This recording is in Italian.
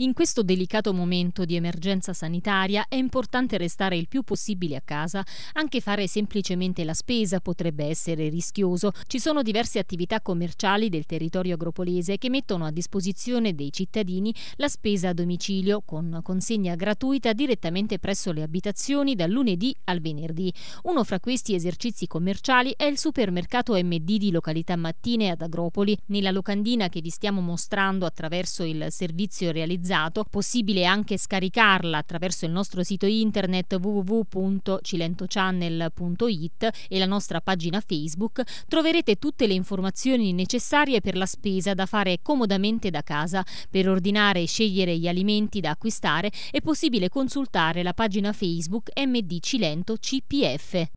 In questo delicato momento di emergenza sanitaria è importante restare il più possibile a casa, anche fare semplicemente la spesa potrebbe essere rischioso. Ci sono diverse attività commerciali del territorio agropolese che mettono a disposizione dei cittadini la spesa a domicilio con consegna gratuita direttamente presso le abitazioni dal lunedì al venerdì. Uno fra questi esercizi commerciali è il supermercato MD di località Mattine ad Agropoli. Nella locandina che vi stiamo mostrando attraverso il servizio realizzato digitalizzato, possibile anche scaricarla attraverso il nostro sito internet www.cilentochannel.it e la nostra pagina Facebook, troverete tutte le informazioni necessarie per la spesa da fare comodamente da casa. Per ordinare e scegliere gli alimenti da acquistare è possibile consultare la pagina Facebook MD Cilento CPF.